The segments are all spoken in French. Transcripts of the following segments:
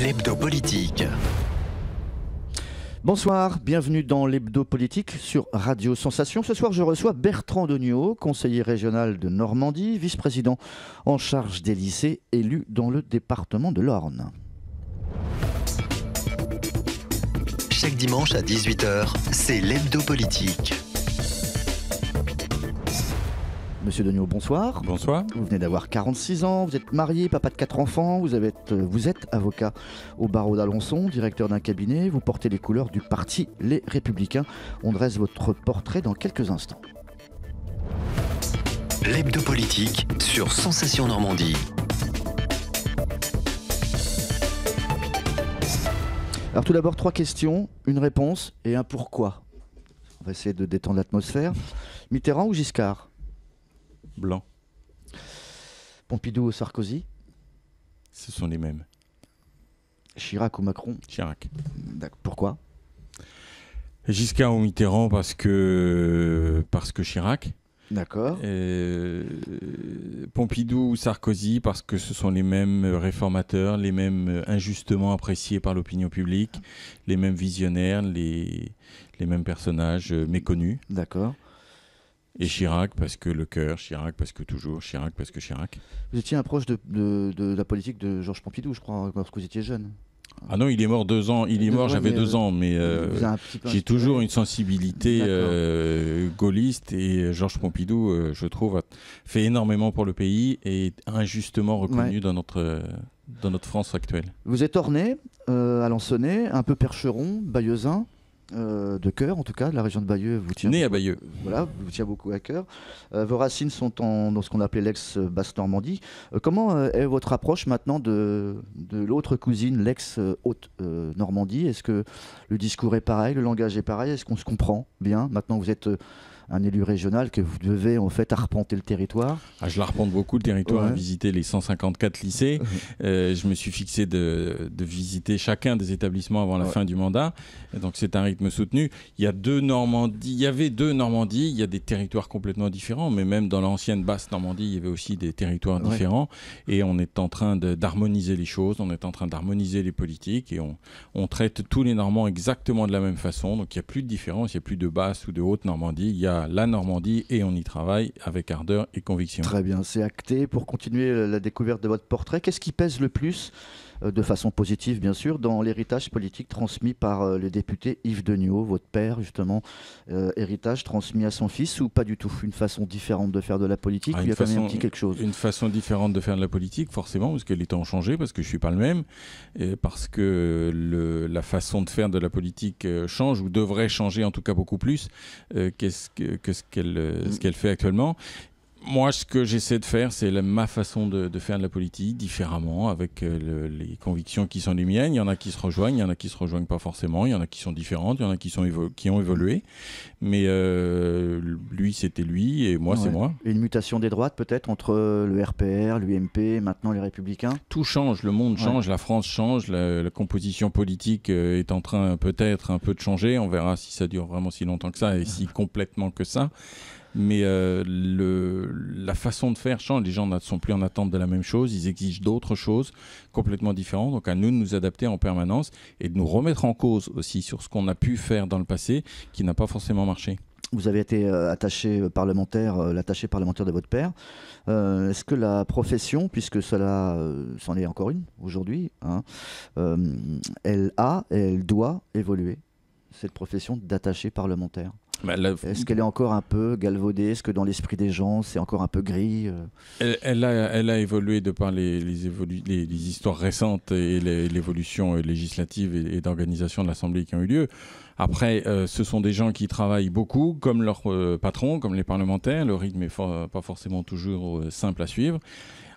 L'hebdo politique. Bonsoir, bienvenue dans l'hebdo politique sur Radio Sensation. Ce soir, je reçois Bertrand Degnaud, conseiller régional de Normandie, vice-président en charge des lycées, élus dans le département de l'Orne. Chaque dimanche à 18h, c'est l'hebdo politique. Monsieur Degnaud, bonsoir. Bonsoir. Vous venez d'avoir 46 ans, vous êtes marié, papa de 4 enfants, vous, euh, vous êtes avocat au barreau d'Alençon, directeur d'un cabinet, vous portez les couleurs du parti Les Républicains. On dresse votre portrait dans quelques instants. L'hebdo politique sur Sensation Normandie. Alors tout d'abord, trois questions, une réponse et un pourquoi. On va essayer de détendre l'atmosphère. Mitterrand ou Giscard blanc. Pompidou ou Sarkozy Ce sont les mêmes. Chirac ou Macron Chirac. Pourquoi Jusqu'à ou Mitterrand parce que, parce que Chirac. D'accord. Pompidou ou Sarkozy, parce que ce sont les mêmes réformateurs, les mêmes injustement appréciés par l'opinion publique, les mêmes visionnaires, les, les mêmes personnages euh, méconnus. D'accord. Et Chirac, parce que le cœur, Chirac, parce que toujours, Chirac, parce que Chirac. Vous étiez un proche de, la politique de Georges Pompidou, je crois, lorsque vous étiez jeune. Ah non, il est mort deux ans. Il est mort, j'avais deux ans, mais euh, j'ai toujours une sensibilité euh, gaulliste et euh, Georges Pompidou, je trouve, fait énormément pour le pays et est injustement reconnu dans notre dans notre France actuelle. Vous êtes orné, à un peu percheron, bayeuxin euh, de cœur, en tout cas, la région de Bayeux. Vous tient à Bayeux. Voilà, vous tient beaucoup à cœur. Euh, vos racines sont dans ce qu'on appelait l'ex-Basse-Normandie. Euh, comment est votre approche maintenant de, de l'autre cousine, l'ex-Haute-Normandie Est-ce que le discours est pareil, le langage est pareil Est-ce qu'on se comprend bien Maintenant, vous êtes un élu régional que vous devez en fait arpenter le territoire. Ah, je l'arpente beaucoup le territoire, j'ai visiter les 154 lycées. Euh, je me suis fixé de, visiter chacun des établissements avant la fin du mandat. donc c'est un rythme soutenu. Il y a deux Normandies, il y avait deux Normandies, il y a des territoires complètement différents, mais même dans l'ancienne basse Normandie, il y avait aussi des territoires différents. Et on est en train d'harmoniser les choses, on est en train d'harmoniser les politiques et on, on traite tous les Normands exactement de la même façon. Donc il n'y a plus de différence, il n'y a plus de basse ou de haute Normandie. Il y a la Normandie et on y travaille avec ardeur et conviction. Très bien, c'est acté. Pour continuer la découverte de votre portrait, qu'est-ce qui pèse le plus euh, de façon positive bien sûr, dans l'héritage politique transmis par euh, le député Yves Deniau, votre père justement, euh, héritage transmis à son fils ou pas du tout Une façon différente de faire de la politique ah, a quelque chose. Une façon différente de faire de la politique, forcément, parce que les temps ont changé, parce que je ne suis pas le même, et parce que la façon de faire de la politique change, ou devrait changer en tout cas beaucoup plus -ce que, ce qu'elle mm. fait actuellement. Moi, ce que j'essaie de faire, c'est ma façon de, faire de la politique différemment, avec euh, les convictions qui sont les miennes. Il y en a qui se rejoignent, il y en a qui se rejoignent pas forcément, il y en a qui sont différentes, il y en a qui, sont qui ont évolué. Mais euh, lui, c'était lui, et moi, c'est moi. Une mutation des droites, peut-être, entre le RPR, l'UMP, maintenant les Républicains Tout change, le monde change, la France change, la, composition politique euh, est en train peut-être un peu de changer. On verra si ça dure vraiment si longtemps que ça et si complètement que ça mais euh, la façon de faire change. Les gens ne sont plus en attente de la même chose, ils exigent d'autres choses complètement différentes. Donc à nous de nous adapter en permanence et de nous remettre en cause aussi sur ce qu'on a pu faire dans le passé qui n'a pas forcément marché. Vous avez été euh, attaché euh, parlementaire, l'attaché parlementaire de votre père. Est-ce que la profession, puisque cela c'en est encore une aujourd'hui, hein, elle a et elle doit évoluer, cette profession d'attaché parlementaire bah, Est-ce qu'elle est encore un peu galvaudée Est-ce que dans l'esprit des gens, c'est encore un peu gris euh? elle, a, évolué de par les, les, histoires récentes et l'évolution euh, législative et, d'organisation de l'Assemblée qui ont eu lieu. Après, euh, ce sont des gens qui travaillent beaucoup, comme leurs patrons, comme les parlementaires. Le rythme n'est pas forcément toujours simple à suivre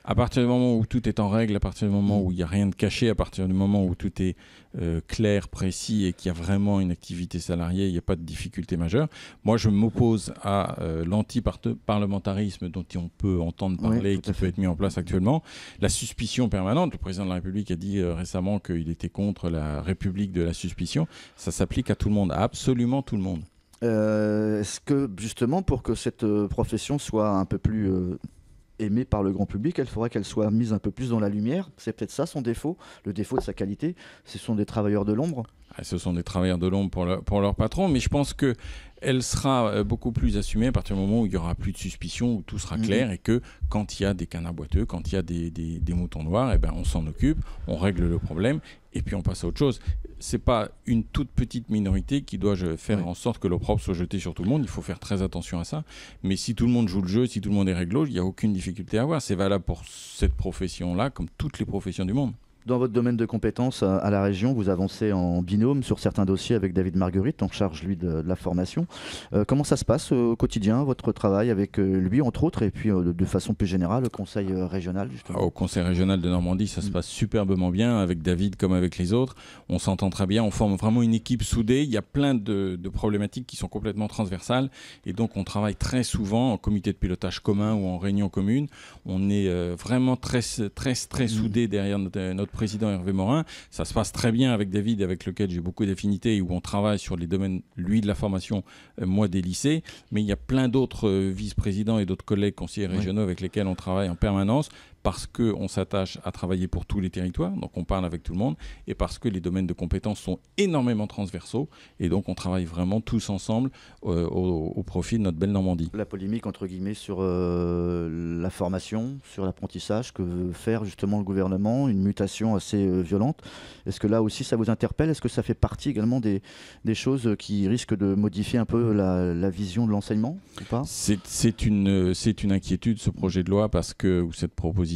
à partir du moment où tout est en règle, à partir du moment où il n'y a rien de caché, à partir du moment où tout est euh, clair, précis et qu'il y a vraiment une activité salariée, il n'y a pas de difficulté majeure. Moi, je m'oppose à euh, l'anti-parlementarisme dont on peut entendre parler, qui peut être mis en place actuellement. La suspicion permanente, le président de la République a dit euh, récemment qu'il était contre la République de la suspicion. Ça s'applique à tout le monde, absolument tout le monde. Est-ce que justement pour que cette profession soit un peu plus aimée par le grand public, elle faudrait qu'elle soit mise un peu plus dans la lumière. C'est peut-être ça son défaut, le défaut de sa qualité. Ce sont des travailleurs de l'ombre. Ah, ce sont des travailleurs de l'ombre pour leur patron, mais je pense que elle sera euh, beaucoup plus assumée à partir du moment où il y aura plus de suspicion, où tout sera clair et que quand il y a des canards boiteux, quand il y a des, moutons noirs, eh ben, on s'en occupe, on règle le problème et puis on passe à autre chose. Ce n'est pas une toute petite minorité qui doit faire en sorte que l'opprobre soit jeté sur tout le monde. Il faut faire très attention à ça. Mais si tout le monde joue le jeu, si tout le monde est réglo, il n'y a aucune difficulté à avoir. C'est valable pour cette profession-là comme toutes les professions du monde. Dans votre domaine de compétences euh, à, la région, vous avancez en binôme sur certains dossiers avec David Marguerite, en charge lui de, la formation. Euh, comment ça se passe euh, au quotidien, votre travail avec lui entre autres, et puis de façon plus générale, le conseil régional ah, Au conseil régional de Normandie, ça se mm. passe superbement bien avec David comme avec les autres. On s'entend très bien, on forme vraiment une équipe soudée. Il y a plein de, problématiques qui sont complètement transversales, et donc on travaille très souvent en comité de pilotage commun ou en réunion commune. On est vraiment très, très, très mm. soudés derrière notre président Hervé Morin. Ça se passe très bien avec David, avec lequel j'ai beaucoup d'affinités, où on travaille sur les domaines, lui de la formation, euh, moi des lycées. Mais il y a plein d'autres euh, vice-présidents et d'autres collègues conseillers régionaux avec lesquels on travaille en permanence parce qu'on s'attache à travailler pour tous les territoires, donc on parle avec tout le monde, et parce que les domaines de compétences sont énormément transversaux, et donc on travaille vraiment tous ensemble euh, au, profit de notre belle Normandie. La polémique, entre guillemets, sur euh, la formation, sur l'apprentissage, que veut faire justement le gouvernement, une mutation assez euh, violente, est-ce que là aussi ça vous interpelle Est-ce que ça fait partie également des, choses qui risquent de modifier un peu la, vision de l'enseignement C'est une, inquiétude, ce projet de loi, parce que, ou cette proposition,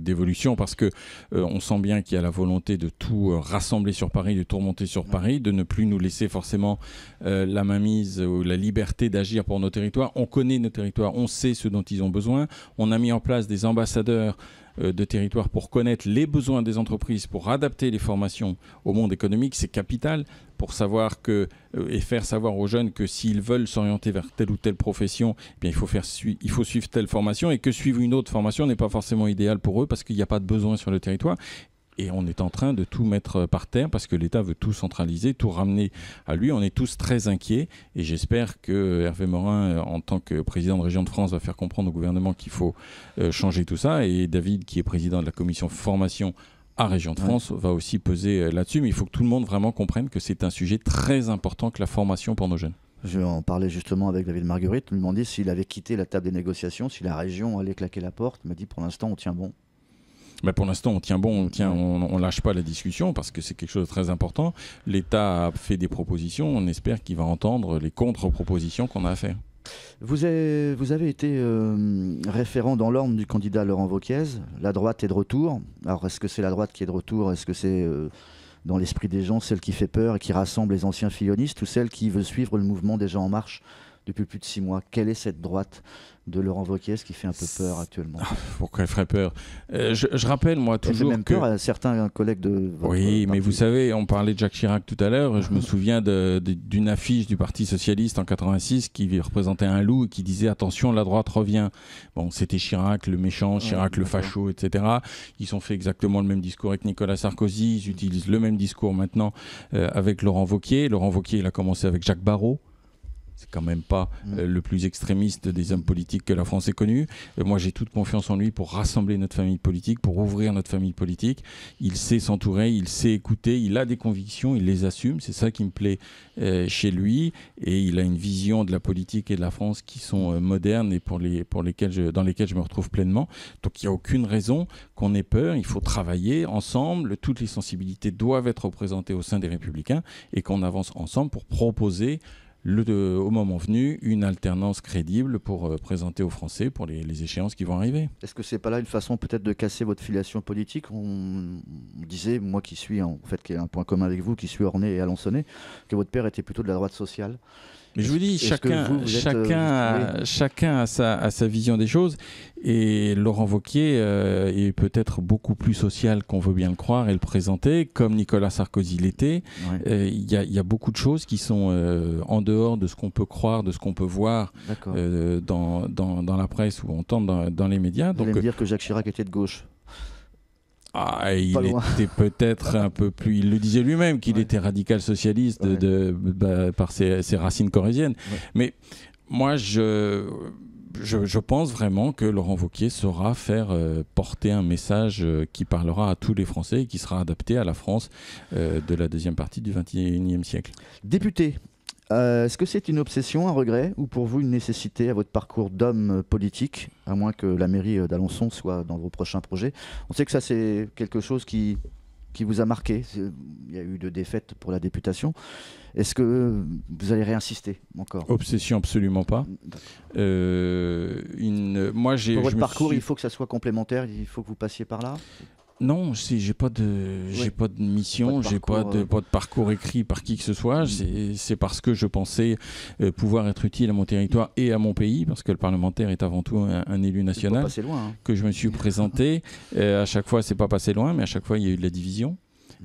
d'évolution parce que euh, on sent bien qu'il y a la volonté de tout euh, rassembler sur Paris, de tout remonter sur Paris, de ne plus nous laisser forcément euh, la mainmise ou la liberté d'agir pour nos territoires. On connaît nos territoires, on sait ce dont ils ont besoin. On a mis en place des ambassadeurs euh, de territoire pour connaître les besoins des entreprises, pour adapter les formations au monde économique, c'est capital pour savoir que euh, et faire savoir aux jeunes que s'ils veulent s'orienter vers telle ou telle profession, eh bien il faut faire il faut suivre telle formation et que suivre une autre formation n'est pas forcément idéal pour eux parce qu'il n'y a pas de besoin sur le territoire et on est en train de tout mettre euh, par terre parce que l'État veut tout centraliser, tout ramener à lui. On est tous très inquiets et j'espère que euh, Hervé Morin, euh, en tant que président de région de France, va faire comprendre au gouvernement qu'il faut changer tout ça. Et David, qui est président de la commission formation à Région de France va aussi peser là-dessus, mais il faut que tout le monde vraiment comprenne que c'est un sujet très important que la formation pour nos jeunes. Je en parlais justement avec David Marguerite, lui demandait s'il avait quitté la table des négociations, si la région allait claquer la porte. Il m'a dit pour l'instant on tient bon. Mais pour l'instant, on tient bon, on tient, on, lâche pas la discussion parce que c'est quelque chose de très important. L'État a fait des propositions. On espère qu'il va entendre les contre-propositions qu'on a à Vous avez, été euh, référent dans l'ordre du candidat Laurent Vauquiez. La droite est de retour. Alors, est-ce que c'est la droite qui est de retour Est-ce que c'est euh, dans l'esprit des gens celle qui fait peur et qui rassemble les anciens fillonistes ou celle qui veut suivre le mouvement des gens en marche depuis plus de six mois Quelle est cette droite de Laurent ce qui fait un peu peur actuellement. Pourquoi elle ferait peur euh, je, rappelle, moi, toujours. même peur à certains collègues de. oui, mais vous savez, on parlait de Jacques Chirac tout à l'heure. Je me souviens d'une affiche du Parti Socialiste en 86 qui représentait un loup et qui disait Attention, la droite revient. Bon, c'était Chirac le méchant, Chirac le facho, etc. Ils ont fait exactement le même discours avec Nicolas Sarkozy. Ils utilisent le même discours maintenant euh, avec Laurent Vauquier. Laurent Vauquier, il a commencé avec Jacques Barrault c'est quand même pas mm. euh, le plus extrémiste des hommes politiques que la France ait connu. Euh, moi, j'ai toute confiance en lui pour rassembler notre famille politique, pour ouvrir notre famille politique. Il sait s'entourer, il sait écouter, il a des convictions, il les assume. C'est ça qui me plaît euh, chez lui. Et il a une vision de la politique et de la France qui sont modernes et pour les, pour lesquelles dans lesquelles je me retrouve pleinement. Donc, il n'y a aucune raison qu'on ait peur. Il faut travailler ensemble. Toutes les sensibilités doivent être représentées au sein des Républicains et qu'on avance ensemble pour proposer au moment venu, une alternance crédible pour euh, présenter aux Français pour les, échéances qui vont arriver. Est-ce que ce n'est pas là une façon peut-être de casser votre filiation politique on, disait, moi qui suis en fait, qui est un point commun avec vous, qui suis orné et alençonné, que votre père était plutôt de la droite sociale. Mais je vous dis, chacun, chacun, euh, chacun a sa, sa, vision des choses. Et Laurent Vauquier euh, est peut-être beaucoup plus social qu'on veut bien le croire et le présenter, comme Nicolas Sarkozy l'était. Euh, il y, a beaucoup de choses qui sont en dehors de ce qu'on peut croire, de ce qu'on peut voir dans, la presse ou entendre dans, dans les médias. Vous Donc, dire que Jacques Chirac était de gauche ah, il était peut-être un peu plus. Il le disait lui-même qu'il était radical socialiste bah, par ses, racines corésiennes. Mais moi, je, je, pense vraiment que Laurent Vauquier saura faire euh, porter un message euh, qui parlera à tous les Français et qui sera adapté à la France euh, de la deuxième partie du XXIe siècle. Député euh, est-ce que c'est une obsession, un regret, ou pour vous une nécessité à votre parcours d'homme euh, politique, à moins que la mairie euh, d'Alençon soit dans vos prochains projets On sait que ça, c'est quelque chose qui, qui vous a marqué. Il y a eu de défaites pour la députation. Est-ce que vous allez réinsister encore Obsession, absolument pas. une, moi, j'ai. Pour votre parcours, il faut que ça soit complémentaire. Il faut que vous passiez par là. Non, j'ai pas de, j'ai pas de mission, j'ai pas de, pas de, parcours écrit par qui que ce soit. Mm. C'est parce que je pensais euh, pouvoir être utile à mon territoire et à mon pays, parce que le parlementaire est avant tout un, élu national. Loin, hein. Que je me suis présenté. Euh, à chaque fois, c'est pas passé loin, mais à chaque fois, il y a eu de la division.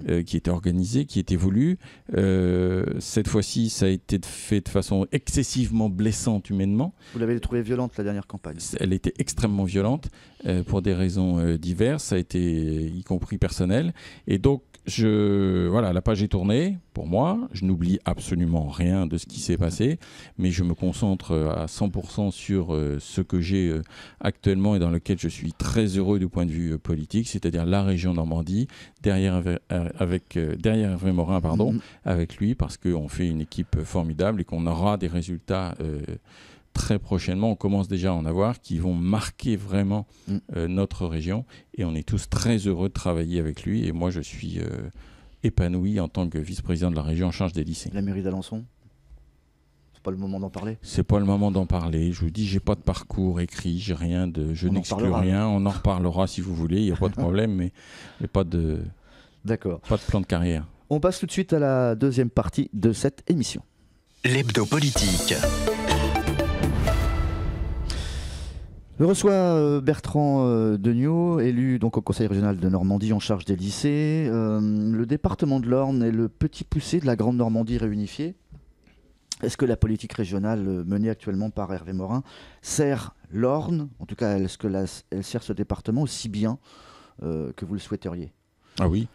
Euh, qui était organisée, qui était voulue euh, cette fois-ci, ça a été fait de façon excessivement blessante humainement. Vous l'avez trouvée violente la dernière campagne Elle était extrêmement violente euh, pour des raisons diverses, ça a été y compris personnel. Et donc, je, voilà, la page est tournée pour moi. Je n'oublie absolument rien de ce qui s'est passé, mais je me concentre à 100% sur ce que j'ai actuellement et dans lequel je suis très heureux du point de vue politique, c'est-à-dire la région Normandie, derrière un, avec, euh, derrière Hervé Morin, pardon, mhm. avec lui, parce qu'on fait une équipe euh, formidable et qu'on aura des résultats euh, très prochainement, on commence déjà à en avoir, qui vont marquer vraiment mm. notre région. Et on est tous très heureux de travailler avec lui. Et moi, je suis épanoui en tant que vice-président de la région en charge des lycées. La mairie d'Alençon c'est pas le moment d'en parler. C'est pas le moment d'en parler. Je vous dis, j'ai pas de parcours écrit, j'ai rien de, je n'exclus rien. On en reparlera si vous voulez, il n'y a pas de problème, mais, mais pas de, D'accord. Pas de plan de carrière. On passe tout de suite à la deuxième partie de cette émission. L'hebdo politique. Je reçois euh, Bertrand euh, Degnaud, élu donc au Conseil régional de Normandie en charge des lycées. Euh, le département de l'Orne est le petit poussé de la Grande Normandie réunifiée. Est-ce que la politique régionale menée actuellement par Hervé Morin sert l'Orne, en tout cas est-ce qu'elle elle sert ce département aussi bien que vous le souhaiteriez ah oui.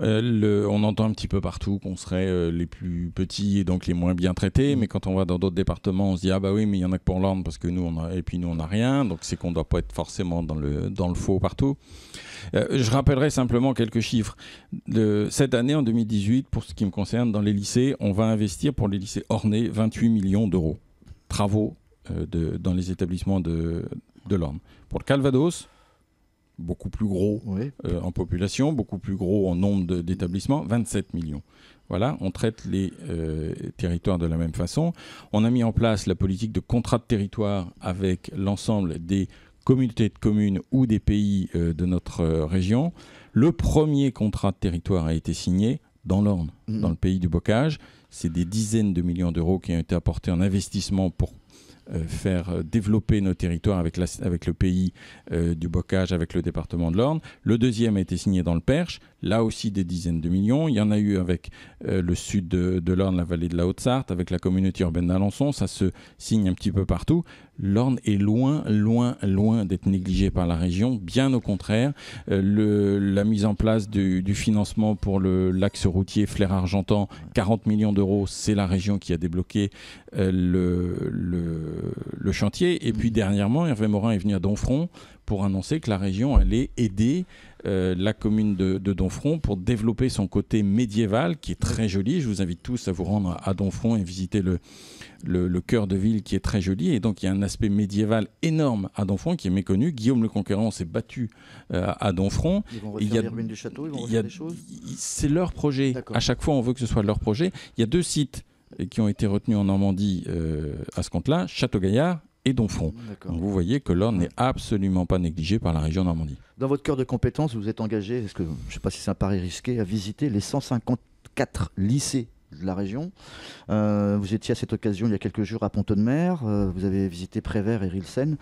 Euh, on entend un petit peu partout qu'on serait euh, les plus petits et donc les moins bien traités, mm. mais quand on va dans d'autres départements, on se dit ah bah oui mais il y en a que pour l'ordre parce que nous on a, et puis nous on n'a rien, donc c'est qu'on ne doit pas être forcément dans le dans le faux partout. Euh, je rappellerai simplement quelques chiffres. De, cette année en 2018, pour ce qui me concerne, dans les lycées, on va investir pour les lycées ornés 28 millions d'euros travaux dans les établissements de de Pour le Calvados, beaucoup plus gros euh, en population, beaucoup plus gros en nombre d'établissements, 27 millions. Voilà, on traite les euh, territoires de la même façon. On a mis en place la politique de contrat de territoire avec l'ensemble des communautés de communes ou des pays euh, de notre région. Le premier contrat de territoire a été signé dans l'Orne, mm. dans le pays du Bocage. C'est des dizaines de millions d'euros qui ont été apportés en investissement pour euh, faire euh, développer nos territoires avec, le pays euh, du Bocage, avec le département de l'Orne. Le deuxième a été signé dans le Perche, là aussi des dizaines de millions. Il y en a eu avec le sud de, l'Orne, la vallée de la Haute-Sarthe, avec la communauté urbaine d'Alençon. Ça se signe un petit peu partout. L'Orne est loin, loin, loin d'être négligé par la région. Bien au contraire, la mise en place du, financement pour l'axe routier Flair-Argentan, 40 millions d'euros, c'est la région qui a débloqué le, le chantier. Et puis dernièrement, Hervé Morin est venu à Donfront pour annoncer que la région allait aider euh, la commune de, Donfront pour développer son côté médiéval qui est très joli. Je vous invite tous à vous rendre à, Donfront et visiter le, le, cœur de ville qui est très joli. Et donc il y a un aspect médiéval énorme à Donfront qui est méconnu. Guillaume le Conquérant s'est battu euh, à Donfront. il y a, des choses. C'est leur projet. À chaque fois, on veut que ce soit leur projet. Il y a deux sites et qui ont été retenus en Normandie euh, à ce compte-là, Château-Gaillard et Donfront. Donc vous voyez que l'or n'est absolument pas négligé par la région Normandie. Dans votre cœur de compétences, vous êtes engagé, ce que, je ne sais pas si c'est un pari risqué, à visiter les 154 lycées de la région. Euh, vous étiez à cette occasion il y a quelques jours à pont de Mer, vous avez visité Prévert et Rilsen.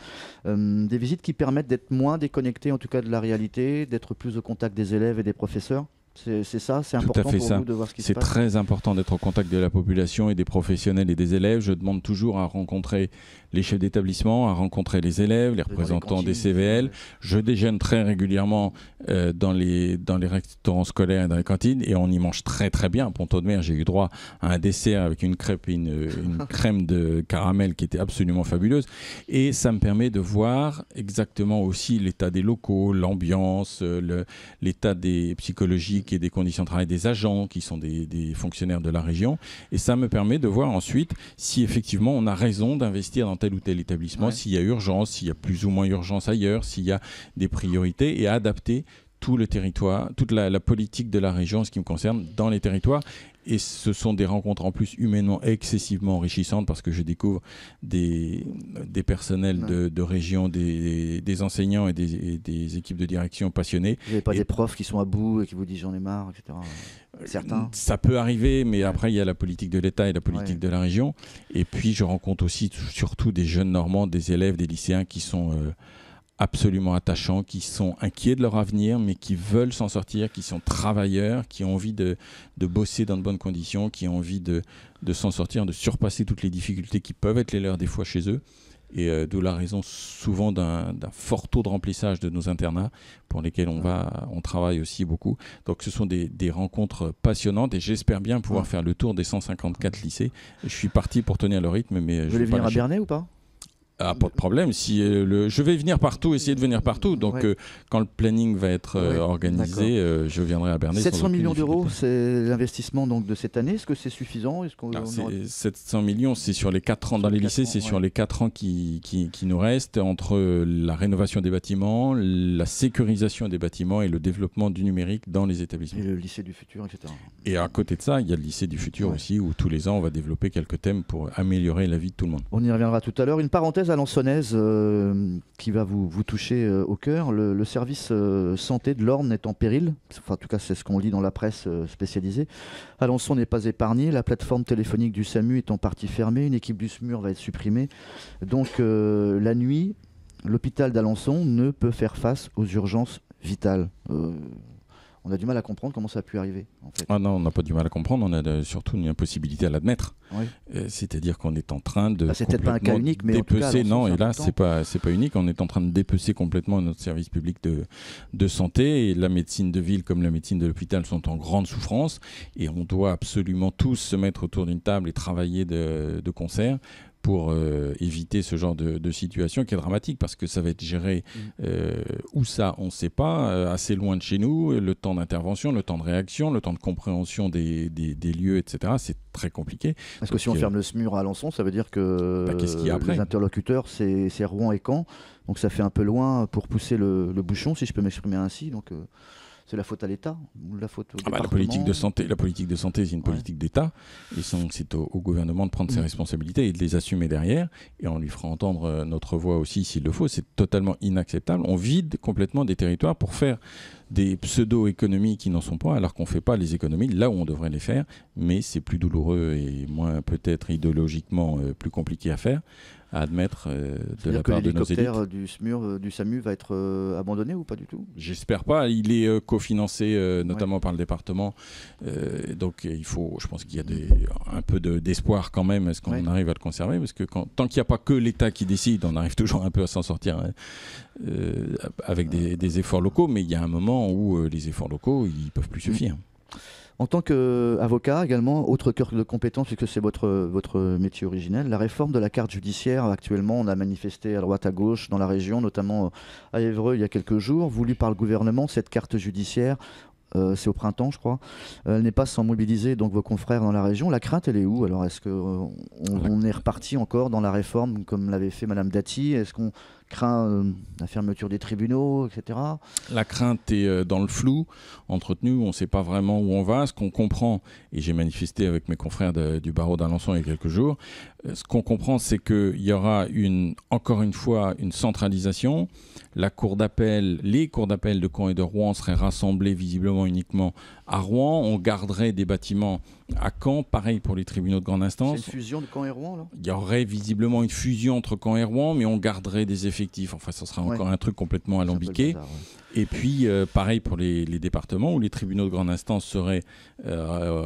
Euh, des visites qui permettent d'être moins déconnectés en tout cas de la réalité, d'être plus au contact des élèves et des professeurs c'est ça, c'est important pour ça. de voir ce qui se passe. C'est très important d'être au contact de la population et des professionnels et des élèves. Je demande toujours à rencontrer les chefs d'établissement, à rencontrer les élèves, les représentants des CVL. Je déjeune très régulièrement euh, dans, les, dans les restaurants scolaires et dans les cantines et on y mange très très bien. À Ponto de Mer, j'ai eu droit à un dessert avec une crêpe une, crème de caramel qui était absolument fabuleuse. Et ça me permet de voir exactement aussi l'état des locaux, l'ambiance, euh, l'état des psychologiques et des conditions de travail des agents qui sont des fonctionnaires de la région. Et ça me permet de voir ensuite si effectivement on a raison d'investir dans tel ou tel établissement, s'il y a urgence, s'il y a plus ou moins urgence ailleurs, s'il y a des priorités, et adapter tout le territoire, toute la, politique de la région, ce qui me concerne, dans les territoires. Et ce sont des rencontres en plus humainement excessivement enrichissantes parce que je découvre des, des personnels de, région, des, des enseignants et des, des, équipes de direction passionnées. Vous n'avez pas des profs qui sont à bout et qui vous disent j'en ai marre, etc. Euh, Certains. Ça peut arriver, mais après, il y a la politique de l'État et la politique de la région. Et puis, je rencontre aussi surtout des jeunes normands, des élèves, des lycéens qui sont... Euh, absolument attachants, qui sont inquiets de leur avenir, mais qui veulent s'en sortir, qui sont travailleurs, qui ont envie de, bosser dans de bonnes conditions, qui ont envie de, s'en sortir, de surpasser toutes les difficultés qui peuvent être les leurs des fois chez eux. Et euh, d'où la raison souvent d'un fort taux de remplissage de nos internats pour lesquels on, va, on travaille aussi beaucoup. Donc ce sont des, rencontres passionnantes et j'espère bien pouvoir faire le tour des 154 lycées. Je suis parti pour tenir le rythme, mais... Vous je vais venir à Bernay ou pas ah, pas de problème. Si, euh, le... Je vais venir partout, essayer de venir partout. Donc, euh, quand le planning va être euh, organisé, je viendrai à Bernay. 700 millions d'euros, c'est l'investissement donc, de cette année. Est-ce que c'est suffisant Est -ce 700 millions, c'est sur les 4 ans dans les, lycées, c'est sur les 4 ans qui, qui, qui, nous restent entre la rénovation des bâtiments, la sécurisation des bâtiments et le développement du numérique dans les établissements. Et le lycée du futur, etc. Et à côté de ça, il y a le lycée du futur aussi, où tous les ans, on va développer quelques thèmes pour améliorer la vie de tout le monde. On y reviendra tout à l'heure. Une parenthèse alençonnaise euh, qui va vous, toucher euh, au cœur. Le, service euh, santé de l'Orne est en péril. en tout cas, c'est ce qu'on lit dans la presse spécialisée. Alençon n'est pas épargné. La plateforme téléphonique du SAMU est en partie fermée. Une équipe du SMUR va être supprimée. Donc, la nuit, l'hôpital d'Alençon ne peut faire face aux urgences vitales on a du mal à comprendre comment ça a pu arriver. Ah non, on n'a pas du mal à comprendre, on a surtout une impossibilité à l'admettre. Euh, c'est-à-dire qu'on est en train de. Bah, c'est mais. non, et là, c'est pas, pas unique. On est en train de dépecer complètement notre service public de, de santé. Et la médecine de ville comme la médecine de l'hôpital sont en grande souffrance. Et on doit absolument tous se mettre autour d'une table et travailler de, de concert pour euh, éviter ce genre de, situation qui est dramatique parce que ça va être géré mm. euh, où ça, on ne sait pas, euh, assez loin de chez nous, le temps d'intervention, le temps de réaction, le temps de compréhension des, des, lieux, etc. C'est très compliqué. Parce que si on ferme le SMUR à Alençon, ça veut dire que bah, après les interlocuteurs, c'est Rouen et Caen. Donc ça fait un peu loin pour pousser le, le bouchon, si je peux m'exprimer ainsi. Donc, c'est la faute à l'État ou la faute au ah bah, La politique de santé, la politique de santé, c'est une politique d'État. Et c'est au, gouvernement de prendre ses mm. responsabilités et de les assumer derrière. Et on lui fera entendre euh, notre voix aussi s'il le faut. C'est totalement inacceptable. On vide complètement des territoires pour faire des pseudo-économies qui n'en sont pas, alors qu'on ne fait pas les économies là où on devrait les faire, mais c'est plus douloureux et moins peut-être idéologiquement euh, plus compliqué à faire, à admettre euh, de la part de nos élites. Euh, du SMUR, du SAMU va être abandonné ou pas du tout J'espère pas. Il est cofinancé notamment par le département, donc il faut, je pense qu'il y a un peu d'espoir quand même, est-ce qu'on arrive à le conserver Parce que tant qu'il n'y a pas que l'État qui décide, on arrive toujours un peu à s'en sortir. Hein. Euh, avec des, efforts locaux, mais il y a un moment où euh, les efforts locaux, ils peuvent plus suffire. Mm. En tant qu'avocat également, autre cœur de compétence, puisque c'est votre, votre métier originel, la réforme de la carte judiciaire, actuellement on a manifesté à droite à gauche dans la région, notamment euh, à Évreux il y a quelques jours, voulue par le gouvernement, cette carte judiciaire, c'est au printemps, je crois. Elle n'est pas sans mobiliser donc vos confrères dans la région. La crainte, elle est où Alors, est-ce qu'on on est reparti encore dans la réforme comme l'avait fait Madame Dati Est-ce qu'on craint euh, la fermeture des tribunaux, etc. La crainte est euh, dans le flou, entretenu, on ne sait pas vraiment où on va. Ce qu'on comprend, et j'ai manifesté avec mes confrères du barreau d'Alençon il y a quelques jours, euh, ce qu'on comprend, c'est qu'il y aura une, encore une fois une centralisation. La cour d'appel, les cours d'appel de Caen et de Rouen seraient rassemblés visiblement uniquement à Rouen. On garderait des bâtiments à Caen, pareil pour les tribunaux de grande instance. C'est fusion de Caen et Rouen, Il y aurait visiblement une fusion entre Caen et Rouen, mais on garderait des effets Enfin, ce sera encore un truc complètement alambiqué. Et puis, euh, pareil pour les, départements où les tribunaux de grande instance seraient euh,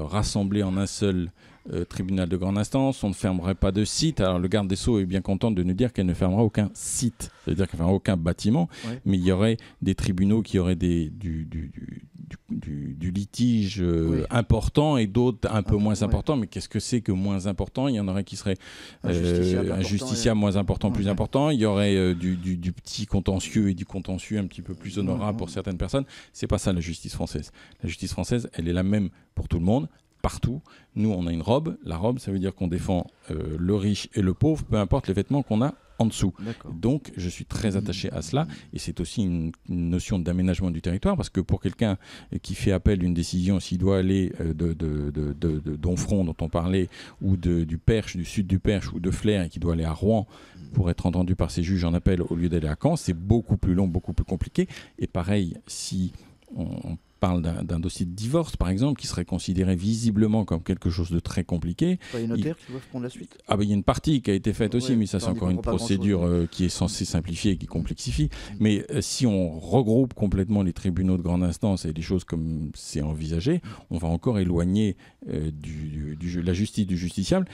euh, rassemblés en un seul euh, tribunal de grande instance, on ne fermerait pas de site. Alors le garde des Sceaux est bien content de nous dire qu'elle ne fermera aucun site, c'est-à-dire qu'elle ne fermera aucun bâtiment, mais il y aurait des tribunaux qui auraient des, du, du, litige euh, important et d'autres un peu ah, moins important. Mais qu'est-ce que c'est que moins important Il y en aurait qui seraient un euh, justiciable, moins important, plus important. Il y aurait du, petit contentieux et du contentieux un petit peu plus honorable mm-hmm. pour certaines personnes. C'est pas ça la justice française. La justice française, elle est la même pour tout le monde partout. Nous, on a une robe. La robe, ça veut dire qu'on défend euh, le riche et le pauvre, peu importe les vêtements qu'on a en dessous. Donc, je suis très attaché à cela. Et c'est aussi une, notion d'aménagement du territoire, parce que pour quelqu'un qui fait appel d'une décision, s'il doit aller euh, de, de, d'Onfront, dont on parlait, ou du Perche, du sud du Perche, ou de Flair, et qui doit aller à Rouen pour être entendu par ses juges en appel au lieu d'aller à Caen, c'est beaucoup plus long, beaucoup plus compliqué. Et pareil, si on, on parle d'un dossier de divorce, par exemple, qui serait considéré visiblement comme quelque chose de très compliqué. il... la suite Ah, bah, il y a une partie qui a été faite aussi, mais ça, c'est encore une procédure euh, qui est censée simplifier et qui complexifie. Mm. Mais euh, si on regroupe complètement les tribunaux de grande instance et des choses comme c'est envisagé, mm. on va encore éloigner euh, du, la justice du justiciable.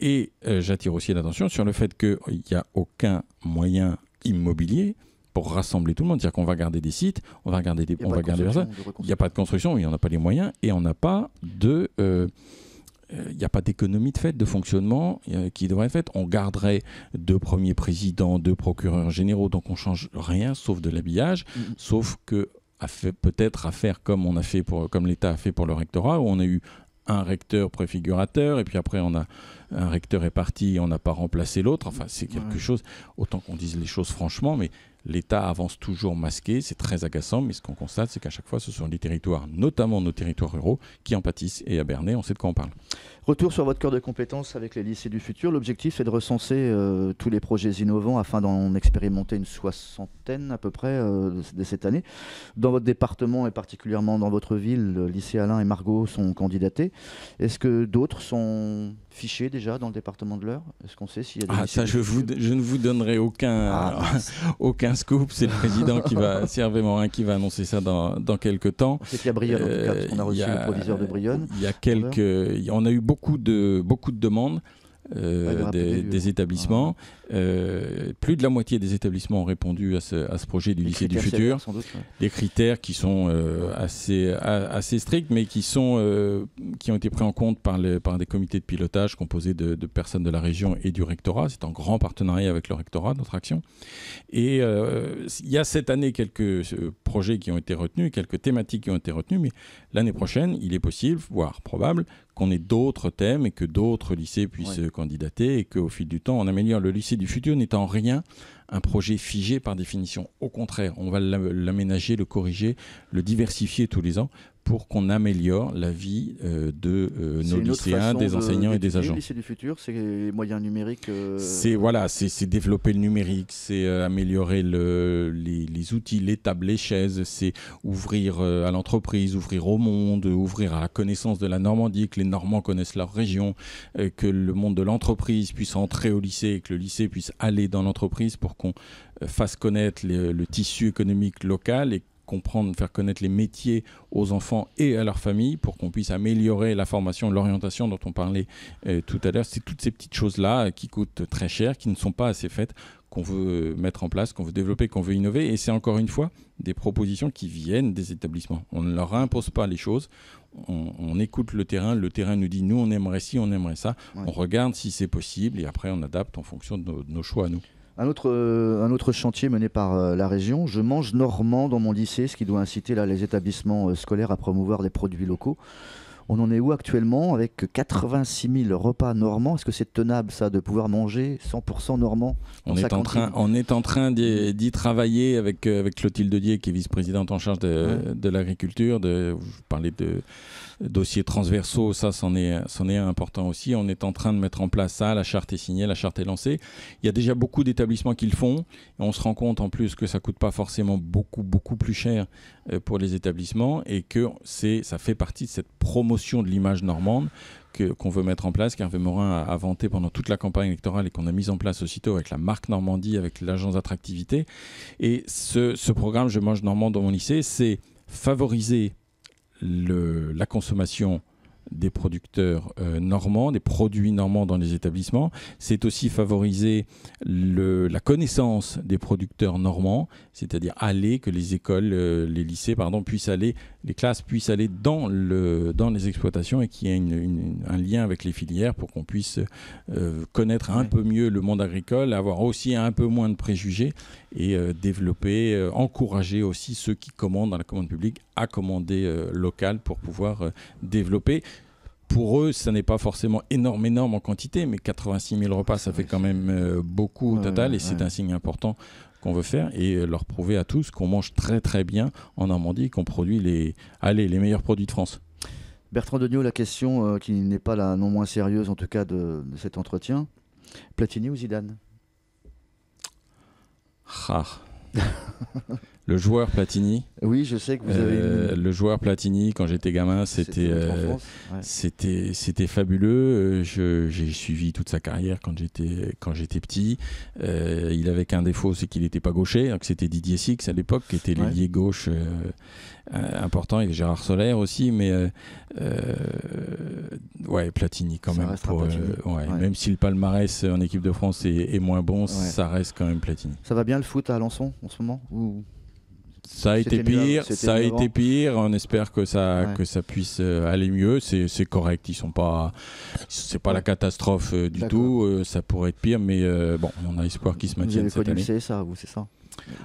Et j'attire aussi l'attention sur le fait qu'il n'y a aucun moyen immobilier pour rassembler tout le monde. dire qu'on va garder des sites, on va garder des, on Il n'y a pas de construction, il n'y en a pas les moyens et on n'a pas de. Euh, il n'y a pas d'économie de fait, de fonctionnement euh, qui devrait être faite. On garderait deux premiers présidents, deux procureurs généraux, donc on change rien sauf de l'habillage, mm, mm. sauf que peut-être à faire comme on a fait pour, comme l'État a fait pour le rectorat, où on a eu un recteur préfigurateur, et puis après on a un recteur est parti et on n'a pas remplacé l'autre. Enfin, c'est quelque chose, autant qu'on dise les choses franchement, mais l'État avance toujours masqué, c'est très agaçant, mais ce qu'on constate, c'est qu'à chaque fois, ce sont les territoires, notamment nos territoires ruraux, qui en pâtissent. Et à Bernay, on sait de quoi on parle. Retour sur votre cœur de compétence avec les lycées du futur. L'objectif est de recenser euh, tous les projets innovants afin d'en expérimenter une soixantaine à peu près euh, de cette année. Dans votre département et particulièrement dans votre ville, lycée Alain et Margot sont candidatés. Est-ce que d'autres sont fichés déjà dans le département de l'Eure Est-ce qu'on sait s'il y a des Ah ça, je, vous, je, ne vous donnerai aucun, ah, aucun c'est le président qui va, Morin qui va annoncer ça dans, dans quelques temps. C'est qu'il y a Brionne, en tout cas, euh, parce qu'on a reçu le proviseur de Brionne. Il y a quelques, on a eu beaucoup de, beaucoup de demandes. Euh, des, établissements. Ah, euh, plus de la moitié des établissements ont répondu à ce, projet du lycée du futur. Des critères qui sont euh, assez, stricts, mais qui, sont, qui ont été pris en compte par, des comités de pilotage composés de, personnes de la région et du rectorat. C'est en grand partenariat avec le rectorat, notre action. Et il y a cette année quelques projets qui ont été retenus, quelques thématiques qui ont été retenues, mais l'année prochaine, il est possible, voire probable, qu'on ait d'autres thèmes et que d'autres lycées puissent candidater et qu'au fil du temps, on améliore. Le lycée du futur n'est en rien un projet figé par définition. Au contraire, on va l'aménager, le corriger, le diversifier tous les ans pour qu'on améliore la vie euh, de euh, nos lycéens, des enseignants et des agents. C'est du futur, c'est les moyens numériques. Euh, c'est voilà, c'est développer le numérique, c'est améliorer les, outils, les tables, les chaises, c'est ouvrir à l'entreprise, ouvrir au monde, ouvrir à la connaissance de la Normandie, que les Normands connaissent leur région, que le monde de l'entreprise puisse entrer au lycée et que le lycée puisse aller dans l'entreprise pour qu'on fasse connaître le tissu économique local et comprendre, faire connaître les métiers aux enfants et à leur famille pour qu'on puisse améliorer la formation, l'orientation dont on parlait euh, tout à l'heure. C'est toutes ces petites choses-là qui coûtent très cher, qui ne sont pas assez faites, qu'on veut mettre en place, qu'on veut développer, qu'on veut innover. Et c'est encore une fois des propositions qui viennent des établissements. On ne leur impose pas les choses. On, écoute le terrain. Le terrain nous dit nous, on aimerait ci, on aimerait ça. On regarde si c'est possible et après on adapte en fonction de nos choix à nous. Un autre, euh, un autre chantier mené par euh, la région, Je mange normand dans mon lycée, ce qui doit inciter là, les établissements euh, scolaires à promouvoir des produits locaux. On en est où actuellement avec 86 000 repas normands Est-ce que c'est tenable ça de pouvoir manger 100% normand on est, en train, on est en train d'y travailler avec, avec Clotilde Dier qui est vice-présidente en charge de, de l'agriculture. de dossiers transversaux, ça, c'en est, est important aussi. On est en train de mettre en place ça. La charte est signée, la charte est lancée. Il y a déjà beaucoup d'établissements qui le font. on se rend compte en plus que ça coûte pas forcément beaucoup, beaucoup plus cher euh, pour les établissements et que c'est, ça fait partie de cette promotion de l'image normande qu'on veut mettre en place, qu'Hervé Morin a, inventé vanté pendant toute la campagne électorale et qu'on a mise en place aussitôt avec la marque Normandie, avec l'agence d'attractivité. Et ce, ce programme Je mange normand dans mon lycée, c'est favoriser le, la consommation des producteurs euh, normands, des produits normands dans les établissements. C'est aussi favoriser la connaissance des producteurs normands, c'est-à-dire aller que les écoles, euh, les lycées, pardon, puissent aller, les classes puissent aller dans, les exploitations et qu'il y ait un lien avec les filières pour qu'on puisse euh, connaître un peu mieux le monde agricole, avoir aussi un peu moins de préjugés et développer, encourager aussi ceux qui commandent dans la commande publique à commander local pour pouvoir développer pour eux, ça n'est pas forcément énorme, énorme en quantité, mais 86 000 repas, ça fait quand même euh, beaucoup au total, et c'est un signe important qu'on veut faire et euh, leur prouver à tous qu'on mange très très bien en Normandie, qu'on produit les, allez, les meilleurs produits de France. Bertrand Degnaud, la question euh, qui n'est pas la non moins sérieuse en tout cas de, de cet entretien, Platini ou Zidane Rare. Ah. Le joueur Platini. Oui, je sais que vous avez. Euh, le joueur Platini, quand j'étais gamin, euh, c'était c'était fabuleux. Euh, j'ai suivi toute sa carrière quand j'étais quand j'étais petit. il avait qu'un défaut, c'est qu'il n'était pas gaucher. Hein, c'était Didier Six à l'époque qui était l'ailier gauche important. Il Gérard Solaire aussi, mais ouais Platini quand même. même si le palmarès en équipe de France est, moins bon, ça reste quand même Platini. Ça va bien le foot à Alençon en ce moment Ou... Ça a été pire, ça a été pire. On espère que ça, que ça puisse euh, aller mieux. C'est correct, ils sont pas, c'est pas la catastrophe euh, du tout. Euh, ça pourrait être pire, mais bon, on a espoir qu'ils se maintiennent cette année. Vous ça, vous, c'est ça.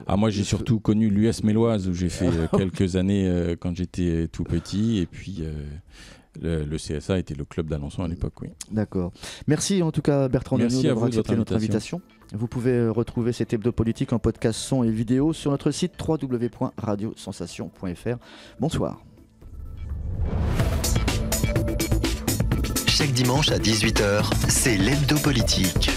Ah, moi, j'ai surtout connu l'US Méloise où j'ai fait ah quelques années quand j'étais tout petit, et puis. le, CSA était le club d'Alençon à l'époque, oui. D'accord. Merci en tout cas Bertrand Merci à vous de votre invitation. Vous pouvez euh, retrouver cet hebdo politique en podcast son et vidéo sur notre site www.radiosensation.fr. Bonsoir. Chaque dimanche à 18h, c'est l'hebdo politique.